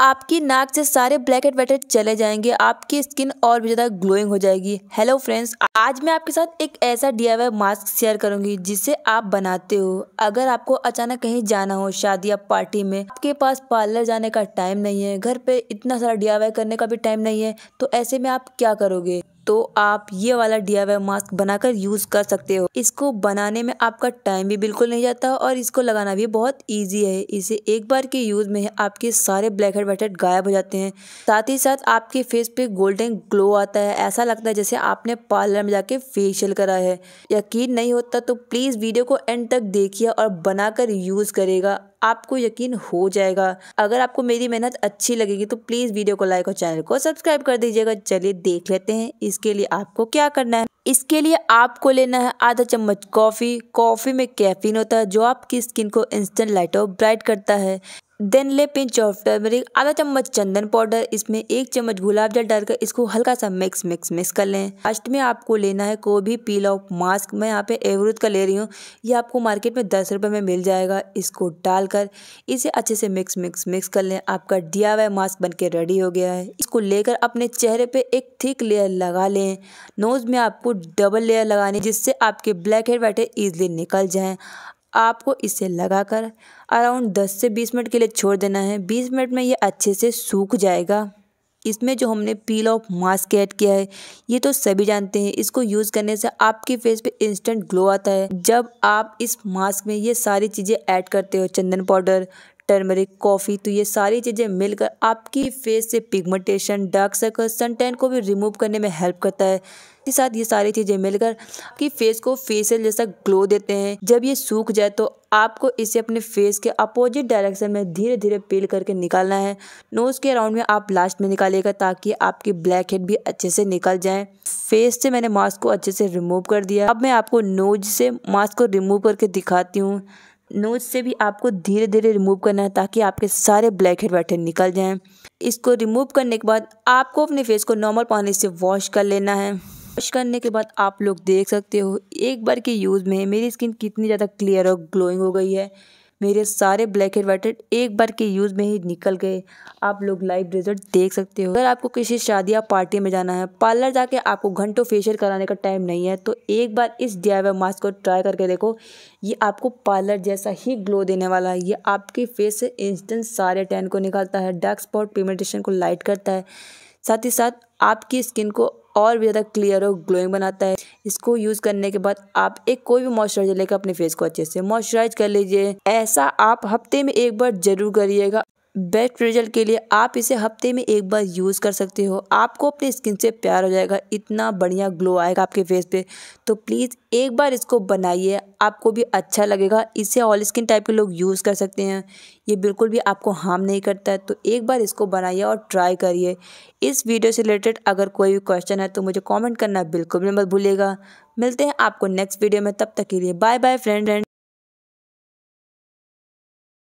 आपकी नाक से सारे ब्लैक एंड वेट चले जाएंगे आपकी स्किन और भी ज़्यादा ग्लोइंग हो जाएगी हेलो फ्रेंड्स आज मैं आपके साथ एक ऐसा डी मास्क शेयर करूंगी जिसे आप बनाते हो अगर आपको अचानक कहीं जाना हो शादी या पार्टी में आपके पास पार्लर जाने का टाइम नहीं है घर पे इतना सारा डी करने का भी टाइम नहीं है तो ऐसे में आप क्या करोगे तो आप ये वाला डी मास्क बनाकर यूज़ कर सकते हो इसको बनाने में आपका टाइम भी बिल्कुल नहीं जाता और इसको लगाना भी बहुत ईजी है इसे एक बार के यूज़ में आपके सारे ब्लैक हेड वाइट गायब हो जाते हैं साथ ही साथ आपके फेस पे गोल्डन ग्लो आता है ऐसा लगता है जैसे आपने पार्लर में जाके फेशियल करा है यकीन नहीं होता तो प्लीज़ वीडियो को एंड तक देखिए और बनाकर यूज़ करेगा आपको यकीन हो जाएगा अगर आपको मेरी मेहनत अच्छी लगेगी तो प्लीज़ वीडियो को लाइक और चैनल को सब्सक्राइब कर दीजिएगा चलिए देख लेते हैं इसके लिए आपको क्या करना है इसके लिए आपको लेना है आधा चम्मच कॉफ़ी कॉफ़ी में कैफीन होता है जो आपकी स्किन को इंस्टेंट लाइट और ब्राइट करता है देन ले पिंच ऑफ टर्मरिक आधा चम्मच चंदन पाउडर इसमें एक चम्मच गुलाब जल डालकर इसको हल्का सा मिक्स मिक्स मिक्स कर लें लास्ट में आपको लेना है भी पील ऑफ मास्क मैं यहाँ पे एवरूद का ले रही हूँ ये आपको मार्केट में दस रुपये में मिल जाएगा इसको डालकर इसे अच्छे से मिक्स मिक्स मिक्स कर लें आपका दिया हुआ मास्क बन के रेडी हो गया है इसको लेकर अपने चेहरे पर एक थिक लेयर लगा लें नोज़ में आपको डबल लेयर लगानी जिससे आपके ब्लैक हेड बैठे ईजिली निकल जाएँ आपको इसे लगाकर अराउंड 10 से 20 मिनट के लिए छोड़ देना है 20 मिनट में ये अच्छे से सूख जाएगा इसमें जो हमने पील ऑफ मास्क ऐड किया है ये तो सभी जानते हैं इसको यूज़ करने से आपके फेस पे इंस्टेंट ग्लो आता है जब आप इस मास्क में ये सारी चीज़ें ऐड करते हो चंदन पाउडर टर्मरिक कॉफ़ी तो ये सारी चीज़ें मिलकर आपकी फेस से पिगमेंटेशन डार्क सर्कल सनटैन को भी रिमूव करने में हेल्प करता है के साथ ये सारी चीज़ें मिलकर आपकी फेस को फेसियल जैसा ग्लो देते हैं जब ये सूख जाए तो आपको इसे अपने फेस के अपोजिट डायरेक्शन में धीरे धीरे पील करके निकालना है नोज़ के अराउंड में आप लास्ट में निकालिएगा ताकि आपकी ब्लैक हेड भी अच्छे से निकल जाए फेस से मैंने मास्क को अच्छे से रिमूव कर दिया अब मैं आपको नोज से मास्क को रिमूव करके दिखाती हूँ नोज से भी आपको धीरे धीरे रिमूव करना है ताकि आपके सारे ब्लैक हेड वाइट हेड निकल जाएं इसको रिमूव करने के बाद आपको अपने फेस को नॉर्मल पानी से वॉश कर लेना है वॉश करने के बाद आप लोग देख सकते हो एक बार के यूज़ में मेरी स्किन कितनी ज़्यादा क्लियर और ग्लोइंग हो गई है मेरे सारे ब्लैक एंड वाइट एक बार के यूज़ में ही निकल गए आप लोग लाइव रिजल्ट देख सकते हो अगर आपको किसी शादी या पार्टी में जाना है पार्लर जाके आपको घंटों फेशियल कराने का टाइम नहीं है तो एक बार इस डी मास्क को ट्राई करके देखो ये आपको पार्लर जैसा ही ग्लो देने वाला है ये आपके फेस से इंस्टेंट सारे टैन को निकालता है डार्क स्पॉट पिमेंटेशन को लाइट करता है साथ ही साथ आपकी स्किन को और भी ज़्यादा क्लियर और ग्लोइंग बनाता है इसको यूज़ करने के बाद आप एक कोई भी मॉइस्चराइजर लेकर अपने फेस को अच्छे से मॉइस्चराइज कर लीजिए ऐसा आप हफ्ते में एक बार जरूर करिएगा बेस्ट रिजल्ट के लिए आप इसे हफ्ते में एक बार यूज़ कर सकते हो आपको अपनी स्किन से प्यार हो जाएगा इतना बढ़िया ग्लो आएगा आपके फेस पे तो प्लीज़ एक बार इसको बनाइए आपको भी अच्छा लगेगा इसे ऑल स्किन टाइप के लोग यूज़ कर सकते हैं ये बिल्कुल भी आपको हार्म नहीं करता है तो एक बार इसको बनाइए और ट्राई करिए इस वीडियो से रिलेटेड अगर कोई भी क्वेश्चन है तो मुझे कॉमेंट करना बिल्कुल भी मत भूलिएगा मिलते हैं आपको नेक्स्ट वीडियो में तब तक के लिए बाय बाय फ्रेंड फ्रेंड